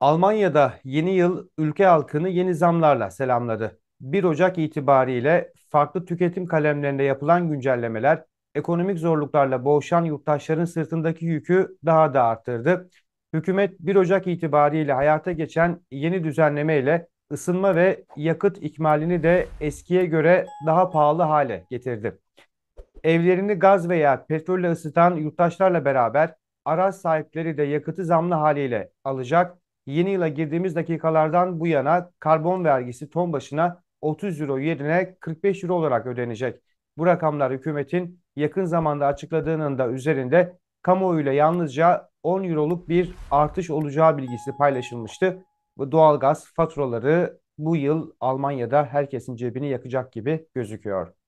Almanya'da yeni yıl ülke halkını yeni zamlarla selamladı. 1 Ocak itibariyle farklı tüketim kalemlerinde yapılan güncellemeler ekonomik zorluklarla boğuşan yurttaşların sırtındaki yükü daha da arttırdı. Hükümet 1 Ocak itibariyle hayata geçen yeni düzenleme ile ısınma ve yakıt ikmalini de eskiye göre daha pahalı hale getirdi. Evlerini gaz veya petrolle ısıtan yurttaşlarla beraber araç sahipleri de yakıtı zamlı haliyle alacak Yeni yıla girdiğimiz dakikalardan bu yana karbon vergisi ton başına 30 euro yerine 45 euro olarak ödenecek. Bu rakamlar hükümetin yakın zamanda açıkladığının da üzerinde kamuoyuyla yalnızca 10 euroluk bir artış olacağı bilgisi paylaşılmıştı. Bu Doğalgaz faturaları bu yıl Almanya'da herkesin cebini yakacak gibi gözüküyor.